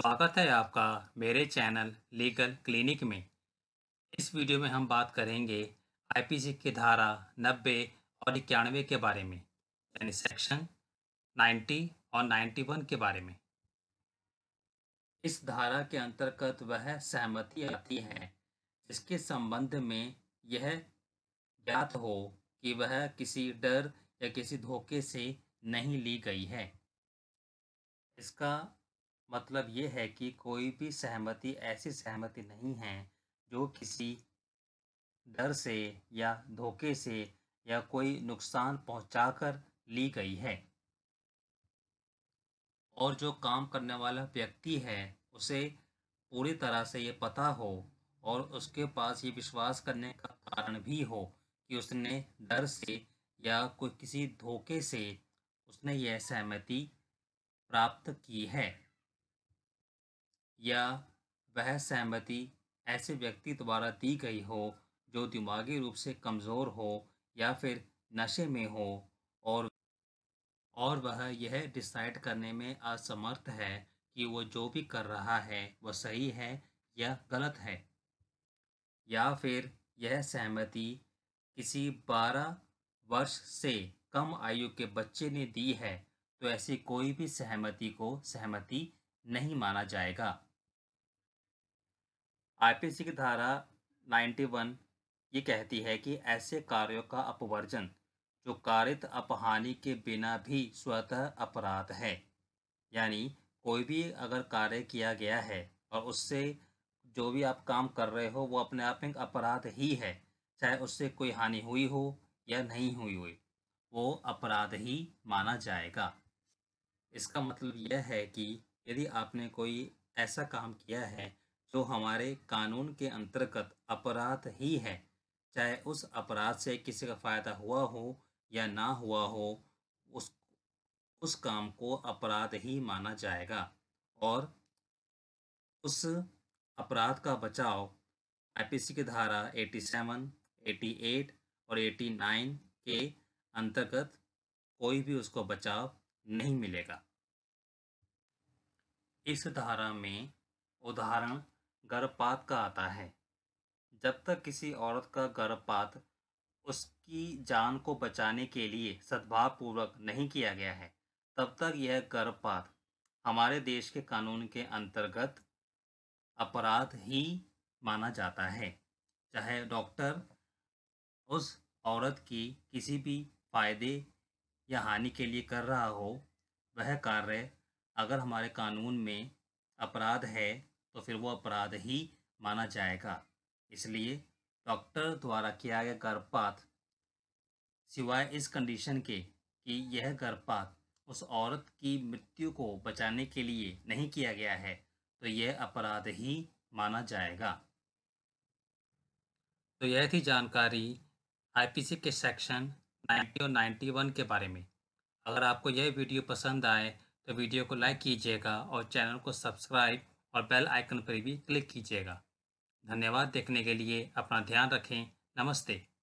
स्वागत है आपका मेरे चैनल लीगल क्लिनिक में इस वीडियो में हम बात करेंगे आईपीसी की धारा 90 और इक्यानवे के बारे में यानी सेक्शन 90 और 91 के बारे में इस धारा के अंतर्गत वह सहमति आती है जिसके संबंध में यह ज्ञात हो कि वह किसी डर या किसी धोखे से नहीं ली गई है इसका मतलब ये है कि कोई भी सहमति ऐसी सहमति नहीं है जो किसी डर से या धोखे से या कोई नुकसान पहुंचाकर ली गई है और जो काम करने वाला व्यक्ति है उसे पूरी तरह से ये पता हो और उसके पास ये विश्वास करने का कारण भी हो कि उसने डर से या कोई किसी धोखे से उसने यह सहमति प्राप्त की है या वह सहमति ऐसे व्यक्ति द्वारा दी गई हो जो दिमागी रूप से कमज़ोर हो या फिर नशे में हो और और वह यह डिसाइड करने में असमर्थ है कि वो जो भी कर रहा है वह सही है या गलत है या फिर यह सहमति किसी बारह वर्ष से कम आयु के बच्चे ने दी है तो ऐसी कोई भी सहमति को सहमति नहीं माना जाएगा आईपीसी की धारा 91 ये कहती है कि ऐसे कार्यों का अपवर्जन जो कारित अपहानि के बिना भी स्वतः अपराध है यानी कोई भी अगर कार्य किया गया है और उससे जो भी आप काम कर रहे हो वो अपने आप में अपराध ही है चाहे उससे कोई हानि हुई हो या नहीं हुई हुई वो अपराध ही माना जाएगा इसका मतलब यह है कि यदि आपने कोई ऐसा काम किया है जो तो हमारे कानून के अंतर्गत अपराध ही है चाहे उस अपराध से किसी का फ़ायदा हुआ हो या ना हुआ हो उस उस काम को अपराध ही माना जाएगा और उस अपराध का बचाव आईपीसी की धारा 87, 88 और 89 के अंतर्गत कोई भी उसको बचाव नहीं मिलेगा इस धारा में उदाहरण गर्भपात का आता है जब तक किसी औरत का गर्भपात उसकी जान को बचाने के लिए सद्भावपूर्वक नहीं किया गया है तब तक यह गर्भपात हमारे देश के कानून के अंतर्गत अपराध ही माना जाता है चाहे डॉक्टर उस औरत की किसी भी फायदे या हानि के लिए कर रहा हो वह कार्य अगर हमारे कानून में अपराध है तो फिर वो अपराध ही माना जाएगा इसलिए डॉक्टर द्वारा किया गया गर्भपात सिवाय इस कंडीशन के कि यह गर्भपात उस औरत की मृत्यु को बचाने के लिए नहीं किया गया है तो यह अपराध ही माना जाएगा तो यह थी जानकारी आईपीसी के सेक्शन 90 और 91 के बारे में अगर आपको यह वीडियो पसंद आए तो वीडियो को लाइक कीजिएगा और चैनल को सब्सक्राइब और बेल आइकन पर भी क्लिक कीजिएगा धन्यवाद देखने के लिए अपना ध्यान रखें नमस्ते